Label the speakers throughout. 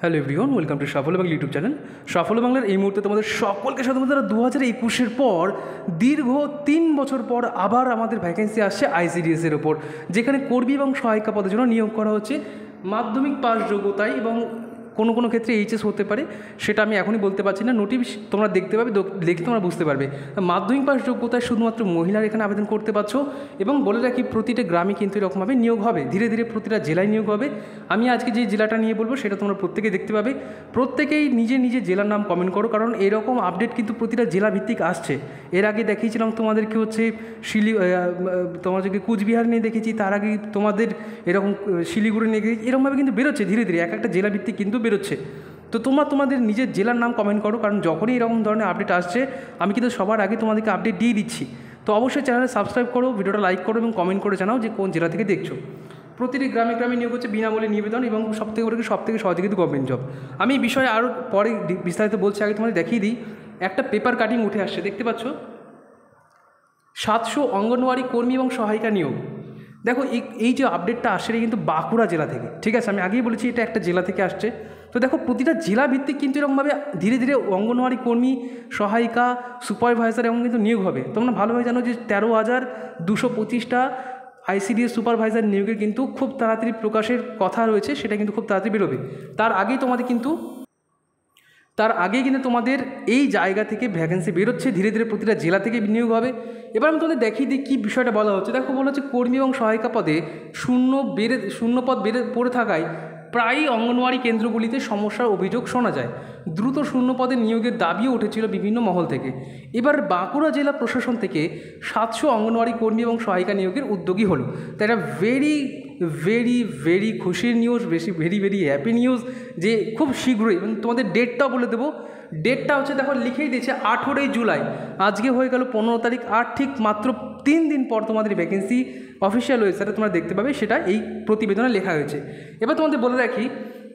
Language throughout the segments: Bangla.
Speaker 1: হ্যালো এভরিওয়ান ওয়েলকাম টু সাফল্য বাংলা ইউটিউব চ্যানেল সাফল্য বাংলার এই মুহূর্তে তোমাদের সকলকে সাধারণত দু হাজার একুশের পর দীর্ঘ তিন বছর পর আবার আমাদের ভ্যাকেন্সি আসছে আইসিডিএসের ওপর যেখানে কর্মী এবং সহায়িকা পদের জন্য নিয়োগ করা হচ্ছে মাধ্যমিক পাস যোগ্যতায় এবং কোনো কোনো ক্ষেত্রে এইচএস হতে পারে সেটা আমি এখনই বলতে পারছি না নোটিশ তোমরা দেখতে পাবে দেখে তোমরা বুঝতে পারবে মাধ্যমিক পাস যোগ্যতায় শুধুমাত্র মহিলার এখানে আবেদন করতে পারছো এবং বলে রাখি প্রতিটা গ্রামে কিন্তু এরকমভাবে নিয়োগ হবে ধীরে ধীরে প্রতিটা জেলায় নিয়োগ হবে আমি আজকে যে জেলাটা নিয়ে বলবো সেটা তোমরা প্রত্যেকে দেখতে পাবে প্রত্যেকেই নিজে নিজে জেলার নাম কমেন্ট করো কারণ এরকম আপডেট কিন্তু প্রতিটা জেলা ভিত্তিক আসছে এর আগে দেখিয়েছিলাম তোমাদেরকে হচ্ছে শিলি তোমাদেরকে কুচবিহার নিয়ে দেখেছি তার আগে তোমাদের এরকম শিলিগুড়ি নিয়ে এরকমভাবে কিন্তু বেরোচ্ছে ধীরে ধীরে এক একটা জেলা ভিত্তিক কিন্তু বেরোচ্ছে তো তোমরা তোমাদের নিজের জেলার নাম কমেন্ট করো কারণ যখনই এরকম ধরনের আপডেট আসছে আমি কিন্তু সবার আগে তোমাদেরকে আপডেট দিয়ে দিচ্ছি তো অবশ্যই চ্যানেলে সাবস্ক্রাইব করো ভিডিওটা লাইক করো এবং কমেন্ট করে জানাও যে কোন জেলা থেকে দেখছো প্রতিটি গ্রামে গ্রামে নিয়োগ হচ্ছে বিনামূল্যে নিবেদন এবং সবথেকে বড় সবথেকে সহজে কিন্তু গভর্নমেন্ট জব আমি এই বিষয়ে আরও পরে বিস্তারিত বলছি আগে তোমাদের দেখিয়ে দিই একটা পেপার কাটিং উঠে আসছে দেখতে পাচ্ছ সাতশো অঙ্গনওয়াড়ি কর্মী এবং সহায়িকা নিয়োগ দেখো এই যে আপডেটটা আসছে কিন্তু বাঁকুড়া জেলা থেকে ঠিক আছে আমি আগেই বলেছি এটা একটা জেলা থেকে আসছে তো দেখো প্রতিটা জেলা ভিত্তিক কিন্তু এরকমভাবে ধীরে ধীরে অঙ্গনওয়াড়ি কর্মী সহায়িকা সুপারভাইজার এবং কিন্তু নিয়োগ হবে তোমরা ভালোভাবে জানো যে তেরো হাজার দুশো পঁচিশটা আইসিডিএস সুপারভাইজার নিয়োগের কিন্তু খুব তাড়াতাড়ি প্রকাশের কথা রয়েছে সেটা কিন্তু খুব তাড়াতাড়ি বেরোবে তার আগেই তোমাদের কিন্তু তার আগে কিন্তু তোমাদের এই জায়গা থেকে ভ্যাকেন্সি বেরোচ্ছে ধীরে ধীরে প্রতিটা জেলা থেকে নিয়োগ হবে এবার আমি তোমাদের দেখিয়ে দিই কী বিষয়টা বলা হচ্ছে দেখো বলা হচ্ছে কর্মী এবং সহায়িকা পদে শূন্য বেড়ে শূন্য পদ বেড়ে পড়ে থাকায় প্রায়ই অঙ্গনওয়াড়ি কেন্দ্রগুলিতে সমস্যার অভিযোগ শোনা যায় দ্রুত শূন্য পদে নিয়োগের দাবিও উঠেছিল বিভিন্ন মহল থেকে এবার বাঁকুড়া জেলা প্রশাসন থেকে সাতশো অঙ্গনওয়াড়ি কর্মী এবং সহায়িকা নিয়োগের উদ্যোগী হলো তাই এটা ভেরি ভেরি ভেরি খুশির নিউজ বেশি ভেরি ভেরি হ্যাপি নিউজ যে খুব শীঘ্রই এবং তোমাদের ডেটটাও বলে দেবো ডেটটা হচ্ছে দেখো লিখেই দিয়েছে আঠেরোই জুলাই আজকে হয়ে গেল পনেরো তারিখ আর ঠিক মাত্র তিন দিন পর তোমাদের ভ্যাকেন্সি অফিসিয়াল ওয়েবসাইটে তোমরা দেখতে পাবে সেটা এই প্রতিবেদনে লেখা হয়েছে এবার তোমাদের বলে রাখি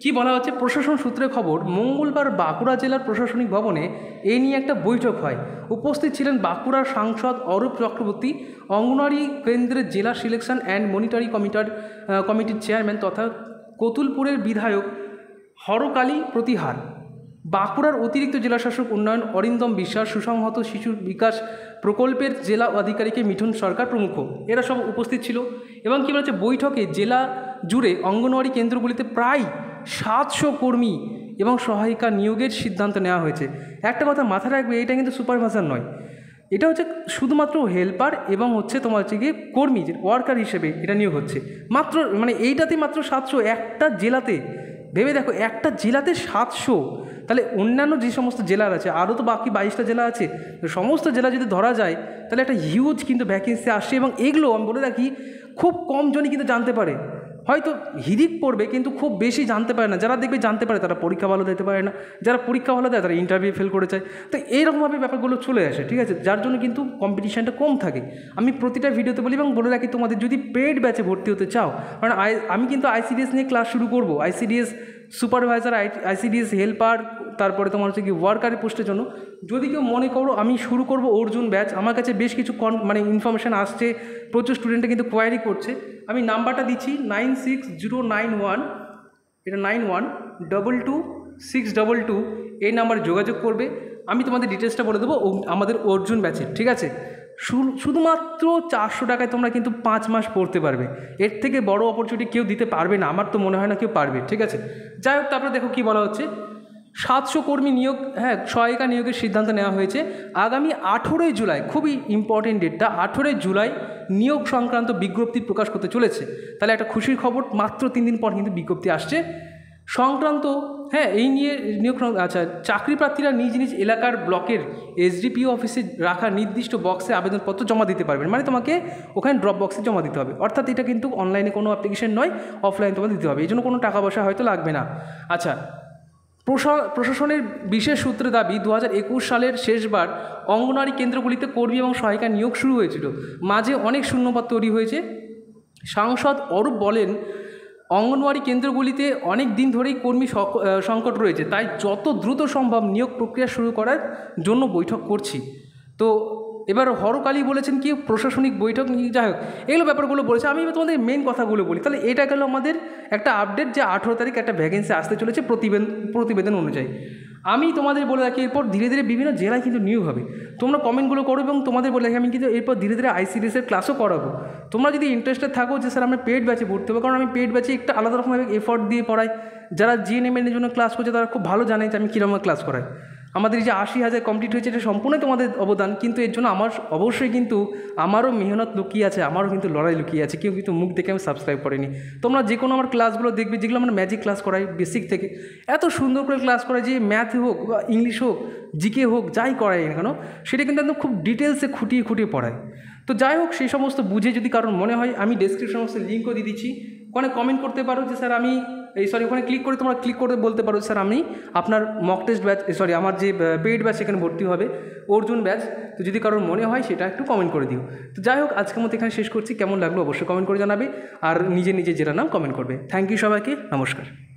Speaker 1: কি বলা হচ্ছে প্রশাসন সূত্রে খবর মঙ্গলবার বাঁকুড়া জেলার প্রশাসনিক ভবনে এই নিয়ে একটা বৈঠক হয় উপস্থিত ছিলেন বাঁকুড়ার সাংসদ অরূপ চক্রবর্তী অঙ্গনওয়াড়ি কেন্দ্রের জেলা সিলেকশন অ্যান্ড মনিটারি কমিটার কমিটির চেয়ারম্যান তথা কতুলপুরের বিধায়ক হরকালী প্রতিহার বাঁকুড়ার অতিরিক্ত জেলাশাসক উন্নয়ন অরিন্দম বিশ্বাস সুসংহত শিশুর বিকাশ প্রকল্পের জেলা আধিকারিকে মিঠুন সরকার প্রমুখ এরা সব উপস্থিত ছিল এবং কী বলেছে বৈঠকে জেলা জুড়ে অঙ্গনওয়াড়ি কেন্দ্রগুলিতে প্রায় সাতশো কর্মী এবং সহায়িকা নিয়োগের সিদ্ধান্ত নেওয়া হয়েছে একটা কথা মাথায় রাখবে এটা কিন্তু সুপারভাইজার নয় এটা হচ্ছে শুধুমাত্র হেল্পার এবং হচ্ছে তোমার হচ্ছে গিয়ে কর্মী ওয়ার্কার হিসেবে এটা নিয়োগ হচ্ছে মাত্র মানে এইটাতে মাত্র সাতশো একটা জেলাতে ভেবে দেখো একটা জেলাতে সাতশো তাহলে অন্যান্য যে সমস্ত জেলার আছে আরও তো বাকি বাইশটা জেলা আছে সমস্ত জেলা যদি ধরা যায় তাহলে একটা হিউজ কিন্তু ভ্যাকেন্সি আসছে এবং এগুলো আমি বলে রাখি খুব কম জনই কিন্তু জানতে পারে হয়তো হিদিক পড়বে কিন্তু খুব বেশি জানতে পারে না যারা দেখবে জানতে পারে তারা পরীক্ষা ভালো দিতে পারে না যারা পরীক্ষা ভালো দেয় তারা ইন্টারভিউ ফেল করে চায় তো এইরকমভাবে ব্যাপারগুলো চলে আসে ঠিক আছে যার জন্য কিন্তু কম্পিটিশানটা কম থাকে আমি প্রতিটা ভিডিওতে বলি এবং বলে রাখি তোমাদের যদি পেড ব্যাচে ভর্তি হতে চাও কারণ আমি কিন্তু আইসিডিএস নিয়ে ক্লাস শুরু করবো আইসিডিএস সুপারভাইজার আইসিডিএস হেল্পার তারপরে তোমার হচ্ছে কি ওয়ার্কারের পোস্টের জন্য যদি কেউ মনে করো আমি শুরু করব অর্জুন ব্যাচ আমার কাছে বেশ কিছু কন মানে ইনফরমেশান আসছে প্রচুর স্টুডেন্টে কিন্তু কোয়ারি করছে আমি নাম্বারটা দিচ্ছি nine six zero nine one এটা nine one double two six double two এই নাম্বারে যোগাযোগ করবে আমি তোমাদের ডিটেলসটা বলে দেবো আমাদের অর্জুন ব্যাচের ঠিক আছে শুধুমাত্র চারশো টাকায় তোমরা কিন্তু পাঁচ মাস পড়তে পারবে এর থেকে বড় অপরচুনিটি কেউ দিতে পারবে না আমার তো মনে হয় না কেউ পারবে ঠিক আছে যাই হোক তারপরে দেখো কী বলা হচ্ছে সাতশো কর্মী নিয়োগ হ্যাঁ সহায়িকা নিয়োগের সিদ্ধান্ত নেওয়া হয়েছে আগামী আঠেরোই জুলাই খুবই ইম্পর্টেন্ট ডেটটা আঠেরোই জুলাই নিয়োগ সংক্রান্ত বিজ্ঞপ্তি প্রকাশ করতে চলেছে তাহলে একটা খুশির খবর মাত্র তিন দিন পর কিন্তু বিজ্ঞপ্তি আসছে সংক্রান্ত হ্যাঁ এই নিয়ে নিয়োগ আচ্ছা চাকরি প্রার্থীরা নিজ নিজ এলাকার ব্লকের এসডিপিও অফিসে রাখা নির্দিষ্ট বক্সে আবেদনপত্র জমা দিতে পারবেন মানে তোমাকে ওখানে ড্রপ বক্সে জমা দিতে হবে অর্থাৎ এটা কিন্তু অনলাইনে কোনো অ্যাপ্লিকেশন নয় অফলাইনে তোমাকে দিতে হবে এই জন্য কোনো টাকা পয়সা হয়তো লাগবে না আচ্ছা প্রশাসনের বিশেষ সূত্রে দাবি দু সালের শেষবার অঙ্গনারী কেন্দ্রগুলিতে কর্মী এবং সহায়িকা নিয়োগ শুরু হয়েছিল মাঝে অনেক শূন্যপাত তৈরি হয়েছে সাংসদ অরূপ বলেন অঙ্গনওয়াড়ি কেন্দ্রগুলিতে অনেক দিন ধরেই কর্মী সংকট রয়েছে তাই যত দ্রুত সম্ভব নিয়োগ প্রক্রিয়া শুরু করার জন্য বৈঠক করছি তো এবার হরকালি বলেছেন কি প্রশাসনিক বৈঠক যাই হোক এগুলো ব্যাপারগুলো বলেছে আমি এবার তোমাদের মেন কথাগুলো বলি তাহলে এটা গেল আমাদের একটা আপডেট যে আঠেরো তারিখ একটা ভ্যাকেন্সি আসতে চলেছে প্রতিবেদন প্রতিবেদন অনুযায়ী আমি তোমাদের বলে রাখি এরপর ধীরে ধীরে বিভিন্ন জেলায় কিন্তু নিয়োগ হবে তোমরা কমেন্টগুলো করো এবং তোমাদের বলে রাখি আমি কিন্তু এরপর ধীরে ধীরে আইসিডিএসের ক্লাসও করাবো তোমরা যদি ইন্টারেস্টেড থাকো যে স্যার আমরা পেড ব্যাচে ভর্তি হবো কারণ আমি পেড ব্যাচে একটা আলাদা রকমভাবে এফর্ট দিয়ে পড়াই যারা জিএনএমএনের জন্য ক্লাস করছে তারা খুব ভালো জানে যে আমি কীরকম ক্লাস করাই আমাদের যে আশি হাজার কমপ্লিট হয়েছে এটা সম্পূর্ণ তোমাদের অবদান কিন্তু এর জন্য আমার অবশ্যই কিন্তু আমারও মেহনত লুকিয়ে আছে আমারও কিন্তু লড়াই লুকিয়ে আছে কেউ কিন্তু মুখ দেখে আমি সাবস্ক্রাইব করিনি তোমরা যে কোনো আমার ক্লাসগুলো দেখবে যেগুলো আমার ম্যাজিক ক্লাস করাই বেসিক থেকে এত সুন্দর করে ক্লাস করাই যে ম্যাথ হোক বা ইংলিশ হোক জিকে হোক যাই করাই না কেন সেটা কিন্তু একদম খুব ডিটেলসে খুঁটিয়ে খুঁটিয়ে পড়ায় তো যাই হোক সেই সমস্ত বুঝে যদি কারণ মনে হয় আমি ডেসক্রিপশন সমস্ত লিঙ্কও দিয়ে দিচ্ছি ওখানে কমেন্ট করতে পারো যে স্যার আমি এই সরি ওখানে ক্লিক করে তোমরা ক্লিক করে বলতে পারো স্যার আমি আপনার মক টেস্ট ব্যাচ সরি আমার যে পেইড ব্যাচ সেখানে ভর্তি হবে অর্জুন ব্যাচ তো যদি কারোর মনে হয় সেটা একটু কমেন্ট করে দিও তো যাই হোক আজকের মতো এখানে শেষ করছি কেমন লাগলো অবশ্যই কমেন্ট করে জানাবে আর নিজে নিজে জেলার নাম কমেন্ট করবে থ্যাংক ইউ সবাইকে নমস্কার